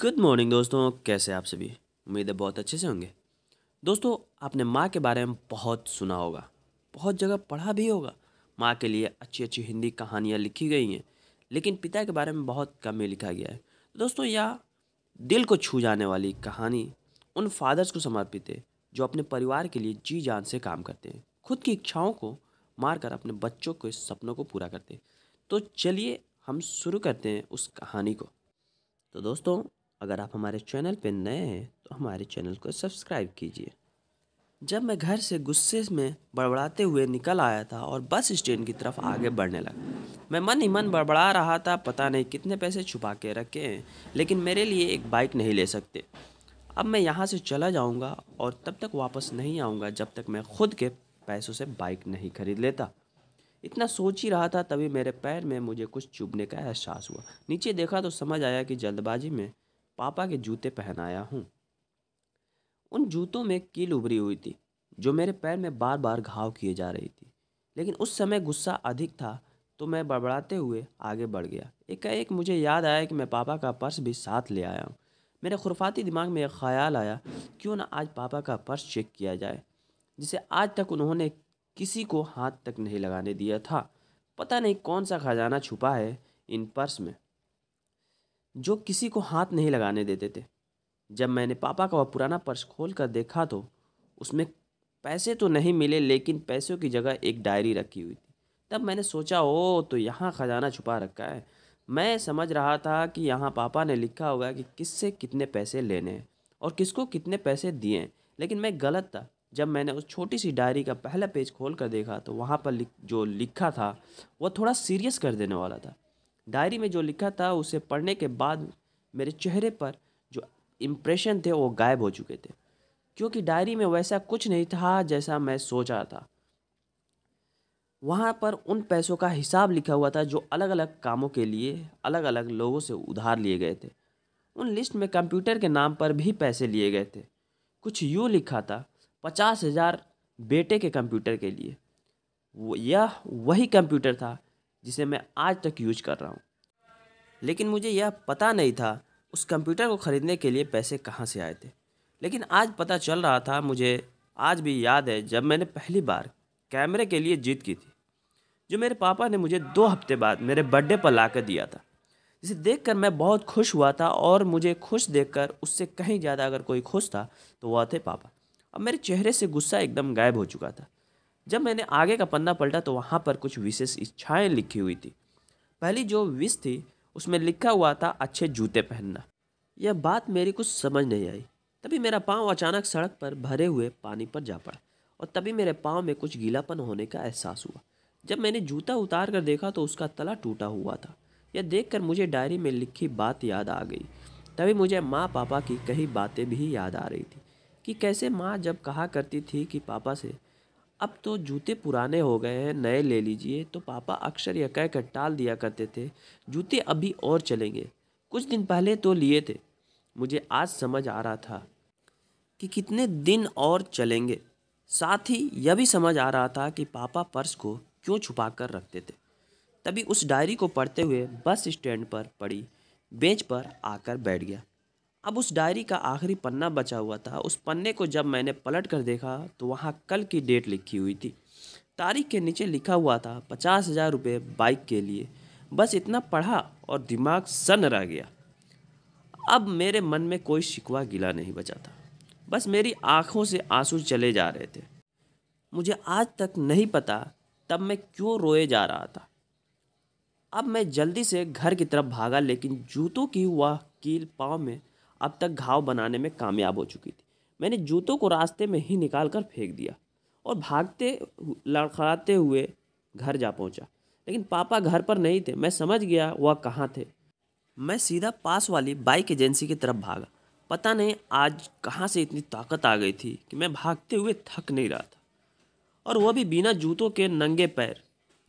good morning दोस्तों कैसे आप सभी उम्मीद है बहुत अच्छे से होंगे दोस्तों आपने माँ के बारे में बहुत सुना होगा बहुत जगह पढ़ा भी होगा माँ के लिए अच्छी अच्छी हिंदी कहानियाँ लिखी गई हैं लेकिन पिता के बारे में बहुत कम ही लिखा गया है दोस्तों यह दिल को छू जाने वाली कहानी उन फादर्स को समर्पित है जो अपने परिवार के लिए जी जान से काम करते हैं खुद की इच्छाओं को मारकर अपने बच्चों के सपनों को पूरा करते हैं तो चलिए हम शुरू करते हैं उस कहानी को तो दोस्तों अगर आप हमारे चैनल पर नए हैं तो हमारे चैनल को सब्सक्राइब कीजिए जब मैं घर से गुस्से में बड़बड़ाते हुए निकल आया था और बस स्टैंड की तरफ आगे बढ़ने लगा मैं मन ही मन बड़बड़ा रहा था पता नहीं कितने पैसे छुपा के रखे हैं लेकिन मेरे लिए एक बाइक नहीं ले सकते अब मैं यहाँ से चला जाऊँगा और तब तक वापस नहीं आऊँगा जब तक मैं खुद के पैसों से बाइक नहीं खरीद लेता इतना सोच ही रहा था तभी मेरे पैर में मुझे कुछ चुभने का एहसास हुआ नीचे देखा तो समझ आया कि जल्दबाजी में पापा के जूते पहनाया हूँ उन जूतों में कील उभरी हुई थी जो मेरे पैर में बार बार घाव किए जा रही थी लेकिन उस समय गुस्सा अधिक था तो मैं बड़बड़ाते हुए आगे बढ़ गया एकाएक एक मुझे याद आया कि मैं पापा का पर्स भी साथ ले आया हूँ मेरे खुरफाती दिमाग में एक ख्याल आया क्यों ना आज पापा का पर्स चेक किया जाए जिसे आज तक उन्होंने किसी को हाथ तक नहीं लगाने दिया था पता नहीं कौन सा खजाना छुपा है इन पर्स में जो किसी को हाथ नहीं लगाने देते थे जब मैंने पापा का वह पुराना पर्स खोल कर देखा तो उसमें पैसे तो नहीं मिले लेकिन पैसों की जगह एक डायरी रखी हुई थी तब मैंने सोचा ओ तो यहाँ ख़जाना छुपा रखा है मैं समझ रहा था कि यहाँ पापा ने लिखा होगा कि किससे कितने पैसे लेने हैं और किसको कितने पैसे दिए हैं लेकिन मैं गलत था जब मैंने उस छोटी सी डायरी का पहला पेज खोल कर देखा तो वहाँ पर लिख जो लिखा था वह थोड़ा सीरियस कर देने वाला था डायरी में जो लिखा था उसे पढ़ने के बाद मेरे चेहरे पर जो इम्प्रेशन थे वो गायब हो चुके थे क्योंकि डायरी में वैसा कुछ नहीं था जैसा मैं सोच रहा था वहाँ पर उन पैसों का हिसाब लिखा हुआ था जो अलग अलग कामों के लिए अलग अलग लोगों से उधार लिए गए थे उन लिस्ट में कंप्यूटर के नाम पर भी पैसे लिए गए थे कुछ यूँ लिखा था पचास हज़ार बेटे के कंप्यूटर के लिए यह वही कंप्यूटर था जिसे मैं आज तक यूज कर रहा हूँ लेकिन मुझे यह पता नहीं था उस कंप्यूटर को ख़रीदने के लिए पैसे कहाँ से आए थे लेकिन आज पता चल रहा था मुझे आज भी याद है जब मैंने पहली बार कैमरे के लिए जीत की थी जो मेरे पापा ने मुझे दो हफ्ते बाद मेरे बर्थडे पर ला दिया था जिसे देखकर मैं बहुत खुश हुआ था और मुझे खुश देखकर उससे कहीं ज़्यादा अगर कोई खुश था तो वह थे पापा अब मेरे चेहरे से गुस्सा एकदम गायब हो चुका था जब मैंने आगे का पन्ना पलटा तो वहाँ पर कुछ विशेष इच्छाएं लिखी हुई थी पहली जो विश थी उसमें लिखा हुआ था अच्छे जूते पहनना यह बात मेरी कुछ समझ नहीं आई तभी मेरा पाँव अचानक सड़क पर भरे हुए पानी पर जा पड़ा और तभी मेरे पाँव में कुछ गीलापन होने का एहसास हुआ जब मैंने जूता उतार कर देखा तो उसका तला टूटा हुआ था यह देखकर मुझे डायरी में लिखी बात याद आ गई तभी मुझे माँ पापा की कई बातें भी याद आ रही थी कि कैसे माँ जब कहा करती थी कि पापा से अब तो जूते पुराने हो गए हैं नए ले लीजिए तो पापा अक्सर यह कहकर टाल दिया करते थे जूते अभी और चलेंगे कुछ दिन पहले तो लिए थे मुझे आज समझ आ रहा था कि कितने दिन और चलेंगे साथ ही यह भी समझ आ रहा था कि पापा पर्स को क्यों छुपा कर रखते थे तभी उस डायरी को पढ़ते हुए बस स्टैंड पर पड़ी बेंच पर आकर बैठ गया अब उस डायरी का आखिरी पन्ना बचा हुआ था उस पन्ने को जब मैंने पलट कर देखा तो वहाँ कल की डेट लिखी हुई थी तारीख के नीचे लिखा हुआ था पचास हज़ार रुपये बाइक के लिए बस इतना पढ़ा और दिमाग सन रह गया अब मेरे मन में कोई शिकवा गिला नहीं बचा था बस मेरी आँखों से आंसू चले जा रहे थे मुझे आज तक नहीं पता तब मैं क्यों रोए जा रहा था अब मैं जल्दी से घर की तरफ भागा लेकिन जूतों की हुआ कील पाँव में अब तक घाव बनाने में कामयाब हो चुकी थी मैंने जूतों को रास्ते में ही निकाल कर फेंक दिया और भागते लड़खड़ाते हुए घर जा पहुंचा लेकिन पापा घर पर नहीं थे मैं समझ गया वह कहाँ थे मैं सीधा पास वाली बाइक एजेंसी की तरफ भागा पता नहीं आज कहाँ से इतनी ताकत आ गई थी कि मैं भागते हुए थक नहीं रहा था और वह भी बिना जूतों के नंगे पैर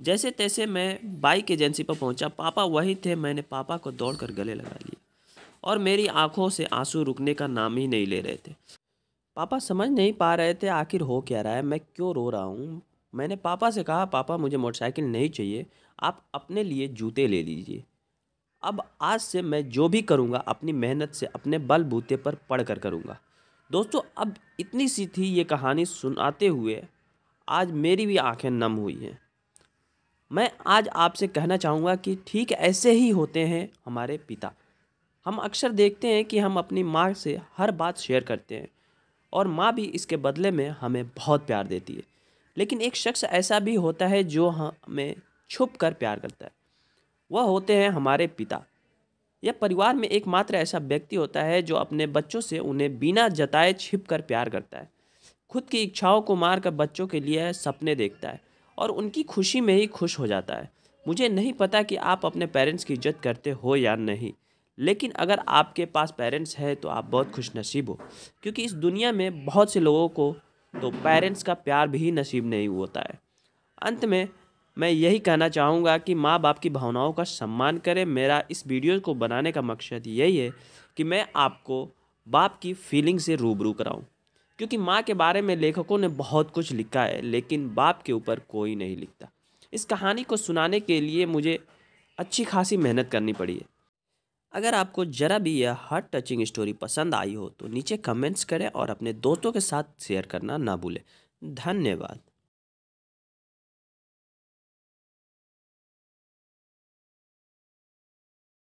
जैसे तैसे मैं बाइक एजेंसी पर पहुंचा पापा वही थे मैंने पापा को दौड़ कर गले लगा लिया और मेरी आंखों से आंसू रुकने का नाम ही नहीं ले रहे थे पापा समझ नहीं पा रहे थे आखिर हो क्या रहा है मैं क्यों रो रहा हूँ मैंने पापा से कहा पापा मुझे मोटरसाइकिल नहीं चाहिए आप अपने लिए जूते ले लीजिए अब आज से मैं जो भी करूँगा अपनी मेहनत से अपने बलबूते पर पढ़ कर करूँगा दोस्तों अब इतनी सी थी ये कहानी सुनाते हुए आज मेरी भी आंखें नम हुई हैं मैं आज आपसे कहना चाहूँगा कि ठीक ऐसे ही होते हैं हमारे पिता हम अक्सर देखते हैं कि हम अपनी माँ से हर बात शेयर करते हैं और माँ भी इसके बदले में हमें बहुत प्यार देती है लेकिन एक शख्स ऐसा भी होता है जो हमें छुप कर प्यार करता है वह होते हैं हमारे पिता यह परिवार में एकमात्र ऐसा व्यक्ति होता है जो अपने बच्चों से उन्हें बिना जताए छिप कर प्यार करता है खुद की इच्छाओं को मार कर बच्चों के लिए सपने देखता है और उनकी खुशी में ही खुश हो जाता है मुझे नहीं पता कि आप अपने पेरेंट्स की इज्जत करते हो या नहीं लेकिन अगर आपके पास पेरेंट्स हैं तो आप बहुत खुश नसीब हो क्योंकि इस दुनिया में बहुत से लोगों को तो पेरेंट्स का प्यार भी नसीब नहीं होता है अंत में मैं यही कहना चाहूँगा कि माँ बाप की भावनाओं का सम्मान करें मेरा इस वीडियो को बनाने का मकसद यही है कि मैं आपको बाप की फीलिंग से रूबरू कराऊँ क्योंकि माँ के बारे में लेखकों ने बहुत कुछ लिखा है लेकिन बाप के ऊपर कोई नहीं लिखता इस कहानी को सुनाने के लिए मुझे अच्छी खासी मेहनत करनी पड़ी है अगर आपको ज़रा भी यह हार्ट टचिंग स्टोरी पसंद आई हो तो नीचे कमेंट्स करें और अपने दोस्तों के साथ शेयर करना ना भूलें धन्यवाद